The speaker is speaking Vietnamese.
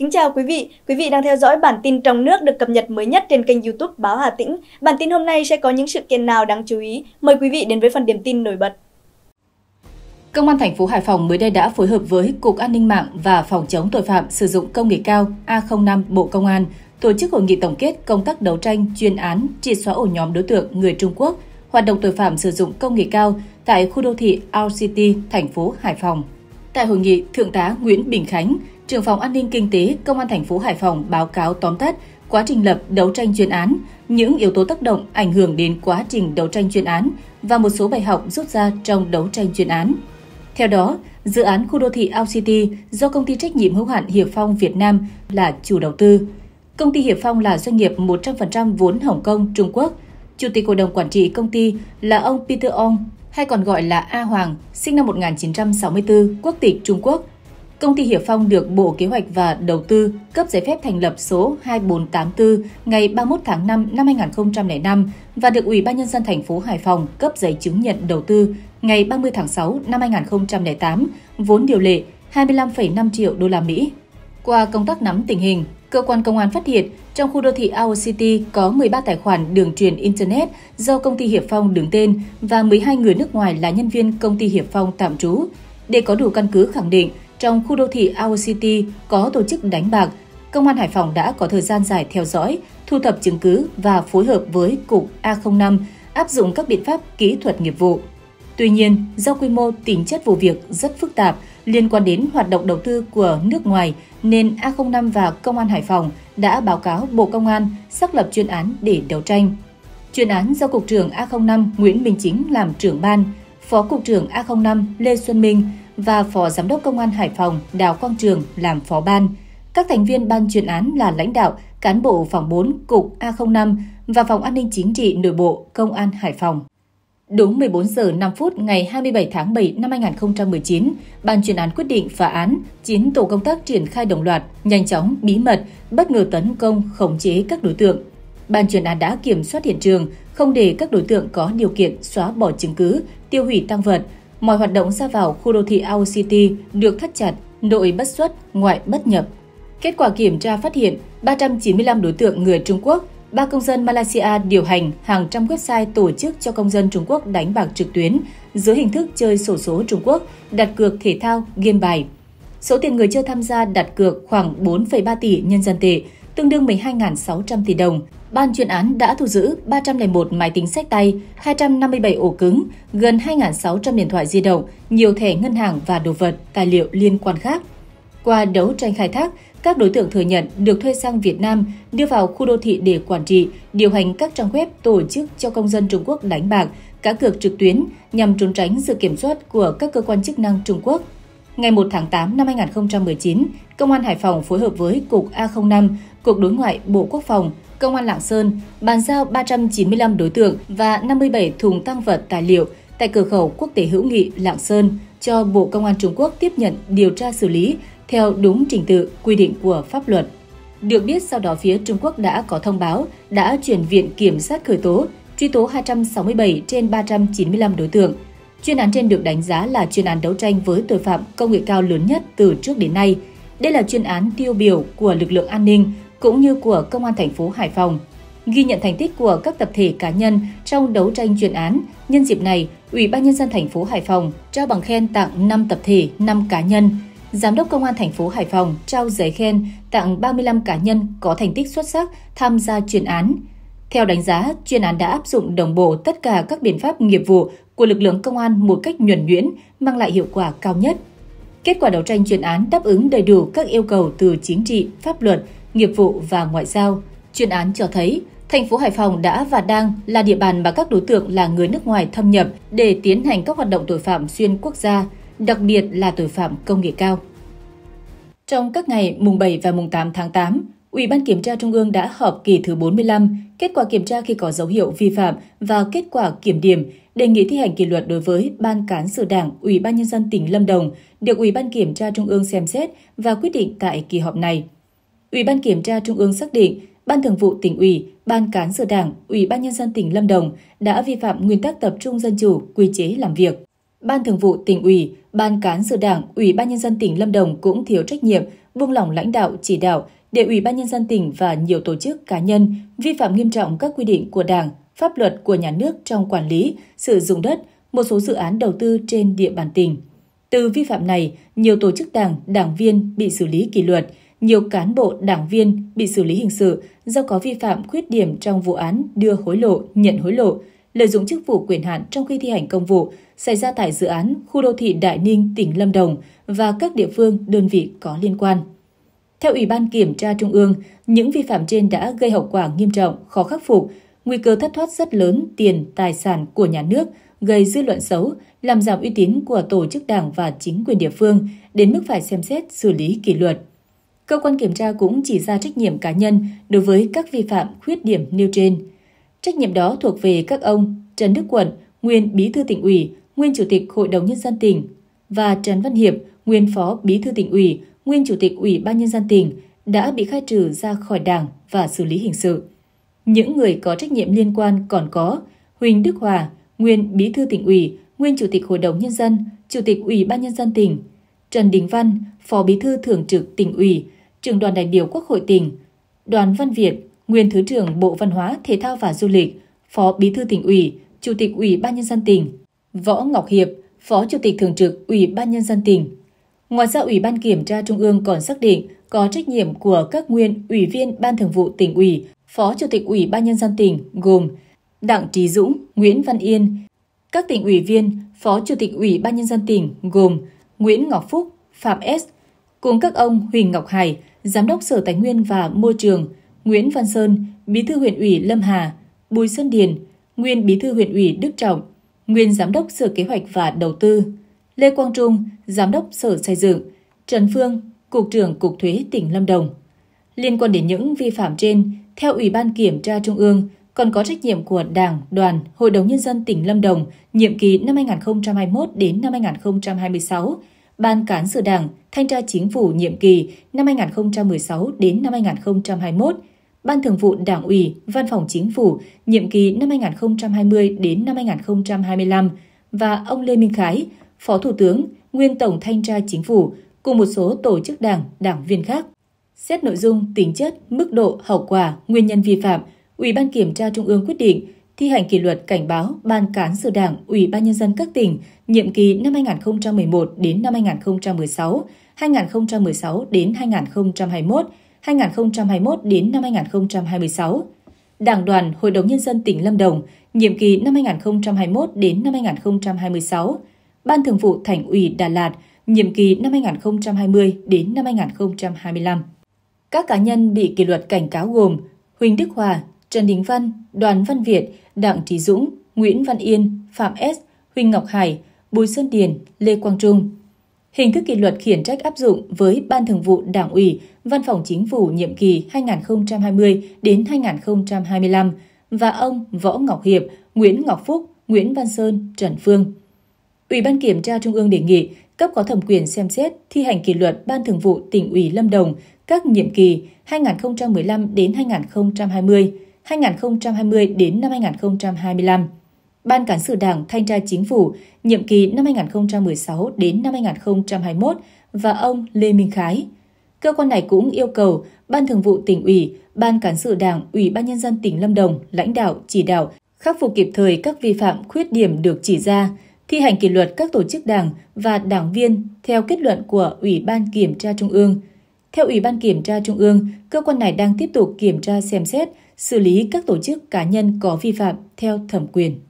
Kính chào quý vị, quý vị đang theo dõi bản tin trong nước được cập nhật mới nhất trên kênh YouTube Báo Hà Tĩnh. Bản tin hôm nay sẽ có những sự kiện nào đáng chú ý? Mời quý vị đến với phần điểm tin nổi bật. Công an thành phố Hải Phòng mới đây đã phối hợp với Cục An ninh mạng và Phòng chống tội phạm sử dụng công nghệ cao A05 Bộ Công an tổ chức hội nghị tổng kết công tác đấu tranh chuyên án triệt xóa ổ nhóm đối tượng người Trung Quốc hoạt động tội phạm sử dụng công nghệ cao tại khu đô thị Our City, thành phố Hải Phòng. Tại hội nghị, Thượng tá Nguyễn Bình Khánh, trưởng phòng an ninh kinh tế Công an thành phố Hải Phòng báo cáo tóm tắt quá trình lập đấu tranh chuyên án, những yếu tố tác động ảnh hưởng đến quá trình đấu tranh chuyên án và một số bài học rút ra trong đấu tranh chuyên án. Theo đó, dự án khu đô thị Ao City do công ty trách nhiệm hữu hạn Hiệp Phong Việt Nam là chủ đầu tư. Công ty Hiệp Phong là doanh nghiệp 100% vốn Hồng Kông, Trung Quốc. Chủ tịch hội đồng quản trị công ty là ông Peter Ong, hay còn gọi là A Hoàng, sinh năm 1964, quốc tịch Trung Quốc, Công ty Hiệp Phong được Bộ Kế hoạch và Đầu tư cấp giấy phép thành lập số 2484 ngày 31 tháng 5 năm 2005 và được Ủy ban nhân dân thành phố Hải Phòng cấp giấy chứng nhận đầu tư ngày 30 tháng 6 năm 2008, vốn điều lệ 25,5 triệu đô la Mỹ. Qua công tác nắm tình hình, cơ quan công an phát hiện trong khu đô thị Our City có 13 tài khoản đường truyền Internet do công ty Hiệp Phong đứng tên và 12 người nước ngoài là nhân viên công ty Hiệp Phong tạm trú. Để có đủ căn cứ khẳng định trong khu đô thị Our City có tổ chức đánh bạc, Công an Hải Phòng đã có thời gian dài theo dõi, thu thập chứng cứ và phối hợp với Cục A05 áp dụng các biện pháp kỹ thuật nghiệp vụ. Tuy nhiên, do quy mô tính chất vụ việc rất phức tạp liên quan đến hoạt động đầu tư của nước ngoài nên A05 và Công an Hải Phòng đã báo cáo Bộ Công an xác lập chuyên án để đấu tranh. Chuyên án do Cục trưởng A05 Nguyễn Minh Chính làm trưởng ban, Phó Cục trưởng A05 Lê Xuân Minh và Phó Giám đốc Công an Hải Phòng Đào Quang Trường làm phó ban. Các thành viên ban chuyên án là lãnh đạo, cán bộ phòng 4, cục A05 và phòng an ninh chính trị nội bộ Công an Hải Phòng. Đúng 14 giờ 5 phút ngày 27 tháng 7 năm 2019, Ban chuyên án quyết định phá án, 9 tổ công tác triển khai đồng loạt, nhanh chóng, bí mật, bất ngờ tấn công, khống chế các đối tượng. Ban chuyên án đã kiểm soát hiện trường, không để các đối tượng có điều kiện xóa bỏ chứng cứ, tiêu hủy tăng vật, mọi hoạt động ra vào khu đô thị Our City được thắt chặt, nội bất xuất, ngoại bất nhập. Kết quả kiểm tra phát hiện 395 đối tượng người Trung Quốc, 3 công dân Malaysia điều hành hàng trăm website tổ chức cho công dân Trung Quốc đánh bạc trực tuyến dưới hình thức chơi sổ số Trung Quốc, đặt cược thể thao, game bài. Số tiền người chơi tham gia đặt cược khoảng 4,3 tỷ nhân dân tệ, tương đương 12.600 tỷ đồng, ban chuyên án đã thu giữ 301 máy tính sách tay, 257 ổ cứng, gần 2.600 điện thoại di động, nhiều thẻ ngân hàng và đồ vật, tài liệu liên quan khác. Qua đấu tranh khai thác, các đối tượng thừa nhận được thuê sang Việt Nam, đưa vào khu đô thị để quản trị, điều hành các trang web tổ chức cho công dân Trung Quốc đánh bạc, cá cược trực tuyến nhằm trốn tránh sự kiểm soát của các cơ quan chức năng Trung Quốc. Ngày 1 tháng 8 năm 2019, Công an Hải Phòng phối hợp với Cục A05, Cục Đối ngoại Bộ Quốc phòng Công an Lạng Sơn bàn giao 395 đối tượng và 57 thùng tăng vật tài liệu tại cửa khẩu quốc tế hữu nghị Lạng Sơn cho Bộ Công an Trung Quốc tiếp nhận điều tra xử lý theo đúng trình tự quy định của pháp luật. Được biết, sau đó phía Trung Quốc đã có thông báo đã chuyển Viện Kiểm sát khởi tố, truy tố 267 trên 395 đối tượng. Chuyên án trên được đánh giá là chuyên án đấu tranh với tội phạm công nghệ cao lớn nhất từ trước đến nay. Đây là chuyên án tiêu biểu của lực lượng an ninh cũng như của Công an thành phố Hải Phòng. Ghi nhận thành tích của các tập thể cá nhân trong đấu tranh chuyên án, nhân dịp này, Ủy ban nhân dân thành phố Hải Phòng trao bằng khen tặng 5 tập thể, 5 cá nhân. Giám đốc Công an thành phố Hải Phòng trao giấy khen tặng 35 cá nhân có thành tích xuất sắc tham gia chuyên án. Theo đánh giá, chuyên án đã áp dụng đồng bộ tất cả các biện pháp nghiệp vụ của lực lượng công an một cách nhuần nhuyễn, mang lại hiệu quả cao nhất. Kết quả đấu tranh chuyên án đáp ứng đầy đủ các yêu cầu từ chính trị, pháp luật, nghiệp vụ và ngoại giao. Chuyên án cho thấy, thành phố Hải Phòng đã và đang là địa bàn mà các đối tượng là người nước ngoài thâm nhập để tiến hành các hoạt động tội phạm xuyên quốc gia, đặc biệt là tội phạm công nghệ cao. Trong các ngày mùng 7 và mùng 8 tháng 8, Ủy ban Kiểm tra Trung ương đã họp kỳ thứ 45, kết quả kiểm tra khi có dấu hiệu vi phạm và kết quả kiểm điểm, đề nghị thi hành kỷ luật đối với Ban Cán sự Đảng, Ủy ban Nhân dân tỉnh Lâm Đồng, được Ủy ban Kiểm tra Trung ương xem xét và quyết định tại kỳ họp này. Ủy ban kiểm tra Trung ương xác định Ban Thường vụ tỉnh ủy, Ban cán sự Đảng, Ủy ban nhân dân tỉnh Lâm Đồng đã vi phạm nguyên tắc tập trung dân chủ, quy chế làm việc. Ban Thường vụ tỉnh ủy, Ban cán sự Đảng, Ủy ban nhân dân tỉnh Lâm Đồng cũng thiếu trách nhiệm, buông lỏng lãnh đạo chỉ đạo để Ủy ban nhân dân tỉnh và nhiều tổ chức cá nhân vi phạm nghiêm trọng các quy định của Đảng, pháp luật của nhà nước trong quản lý, sử dụng đất, một số dự án đầu tư trên địa bàn tỉnh. Từ vi phạm này, nhiều tổ chức đảng, đảng viên bị xử lý kỷ luật, nhiều cán bộ, đảng viên bị xử lý hình sự do có vi phạm khuyết điểm trong vụ án đưa hối lộ, nhận hối lộ, lợi dụng chức vụ quyền hạn trong khi thi hành công vụ xảy ra tại dự án khu đô thị Đại Ninh, tỉnh Lâm Đồng và các địa phương, đơn vị có liên quan. Theo Ủy ban Kiểm tra Trung ương, những vi phạm trên đã gây hậu quả nghiêm trọng, khó khắc phục, nguy cơ thất thoát rất lớn tiền, tài sản của nhà nước, gây dư luận xấu, làm giảm uy tín của tổ chức đảng và chính quyền địa phương, đến mức phải xem xét xử lý kỷ luật. Cơ quan kiểm tra cũng chỉ ra trách nhiệm cá nhân đối với các vi phạm khuyết điểm nêu trên. Trách nhiệm đó thuộc về các ông Trần Đức Quận, nguyên Bí thư tỉnh ủy, nguyên Chủ tịch Hội đồng Nhân dân tỉnh và Trần Văn Hiệp, nguyên Phó Bí thư tỉnh ủy, nguyên Chủ tịch Ủy ban Nhân dân tỉnh đã bị khai trừ ra khỏi đảng và xử lý hình sự. Những người có trách nhiệm liên quan còn có Huỳnh Đức Hòa, nguyên Bí thư tỉnh ủy, nguyên Chủ tịch Hội đồng Nhân dân, Chủ tịch Ủy ban Nhân dân tỉnh, Trần Đình Văn, Phó Bí thư Thường trực tỉnh ủy, trưởng đoàn đại biểu Quốc hội tỉnh, Đoàn Văn Việt, nguyên Thứ trưởng Bộ Văn hóa, Thể thao và Du lịch, Phó Bí thư tỉnh ủy, Chủ tịch Ủy ban Nhân dân tỉnh, Võ Ngọc Hiệp, Phó Chủ tịch Thường trực Ủy ban Nhân dân tỉnh. Ngoài ra, Ủy ban Kiểm tra Trung ương còn xác định có trách nhiệm của các nguyên Ủy viên Ban Thường vụ tỉnh ủy, Phó Chủ tịch Ủy ban Nhân dân tỉnh gồm Đặng Trí Dũng, Nguyễn Văn Yên, các tỉnh ủy viên, Phó Chủ tịch Ủy ban Nhân dân tỉnh gồm Nguyễn Ngọc Phúc, Phạm S, cùng các ông Huỳnh Ngọc Hải, Giám đốc Sở Tài nguyên và Môi trường, Nguyễn Văn Sơn, Bí thư huyện ủy Lâm Hà, Bùi Sơn Điền, nguyên Bí thư huyện ủy Đức Trọng, nguyên Giám đốc Sở Kế hoạch và Đầu tư, Lê Quang Trung, Giám đốc Sở Xây dựng, Trần Phương, Cục trưởng Cục Thuế tỉnh Lâm Đồng. Liên quan đến những vi phạm trên, theo Ủy ban Kiểm tra Trung ương, còn có trách nhiệm của Đảng, Đoàn, Hội đồng Nhân dân tỉnh Lâm Đồng nhiệm kỳ năm 2021 đến năm 2026 Ban Cán sự Đảng, Thanh tra Chính phủ nhiệm kỳ năm 2016 đến năm 2021, Ban Thường vụ Đảng ủy, Văn phòng Chính phủ nhiệm kỳ năm 2020 đến năm 2025 và ông Lê Minh Khái, Phó Thủ tướng, nguyên Tổng Thanh tra Chính phủ cùng một số tổ chức đảng, đảng viên khác. Xét nội dung, tính chất, mức độ, hậu quả, nguyên nhân vi phạm, Ủy ban Kiểm tra Trung ương quyết định thi hành kỷ luật cảnh báo Ban Cán sự Đảng, Ủy ban Nhân dân các tỉnh, nhiệm kỳ năm 2011 đến năm 2016, 2016 đến 2021, 2021 đến năm 2026. Đảng đoàn Hội đồng Nhân dân tỉnh Lâm Đồng, nhiệm kỳ năm 2021 đến năm 2026. Ban Thường vụ Thành ủy Đà Lạt, nhiệm kỳ năm 2020 đến năm 2025. Các cá nhân bị kỷ luật cảnh cáo gồm Huỳnh Đức Hòa, Trần Đình Văn, Đoàn Văn Việt, Đặng Trí Dũng, Nguyễn Văn Yên, Phạm S, Huỳnh Ngọc Hải, Bùi Sơn Điền, Lê Quang Trung. Hình thức kỷ luật khiển trách áp dụng với Ban Thường vụ Đảng ủy, Văn phòng Chính phủ nhiệm kỳ 2020 đến 2025 và ông Võ Ngọc Hiệp, Nguyễn Ngọc Phúc, Nguyễn Văn Sơn, Trần Phương. Ủy ban kiểm tra Trung ương đề nghị cấp có thẩm quyền xem xét thi hành kỷ luật Ban Thường vụ tỉnh ủy Lâm Đồng các nhiệm kỳ 2015 đến 2020 2020 đến năm 2025. Ban Cán sự Đảng Thanh tra Chính phủ, nhiệm kỳ năm 2016 đến năm 2021 và ông Lê Minh Khái. Cơ quan này cũng yêu cầu Ban Thường vụ tỉnh ủy, Ban Cán sự Đảng, Ủy ban Nhân dân tỉnh Lâm Đồng lãnh đạo, chỉ đạo, khắc phục kịp thời các vi phạm khuyết điểm được chỉ ra, thi hành kỷ luật các tổ chức đảng và đảng viên theo kết luận của Ủy ban Kiểm tra Trung ương. Theo Ủy ban Kiểm tra Trung ương, cơ quan này đang tiếp tục kiểm tra xem xét xử lý các tổ chức cá nhân có vi phạm theo thẩm quyền.